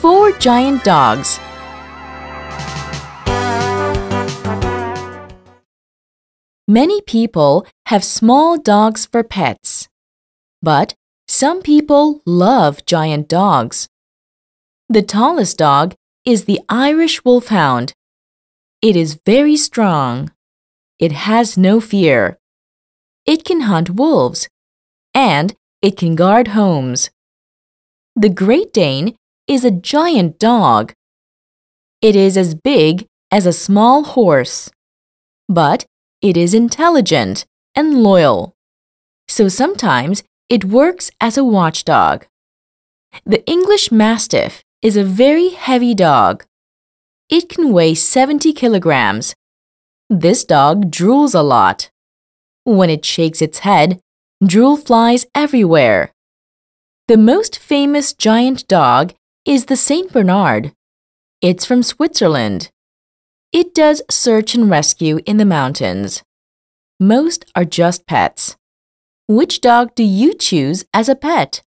Four giant dogs. Many people have small dogs for pets, but some people love giant dogs. The tallest dog is the Irish Wolfhound. It is very strong. It has no fear. It can hunt wolves, and it can guard homes. The Great Dane is a giant dog. It is as big as a small horse. But it is intelligent and loyal. So sometimes it works as a watchdog. The English Mastiff is a very heavy dog. It can weigh 70 kilograms. This dog drools a lot. When it shakes its head, Drool flies everywhere. The most famous giant dog is the St. Bernard. It's from Switzerland. It does search and rescue in the mountains. Most are just pets. Which dog do you choose as a pet?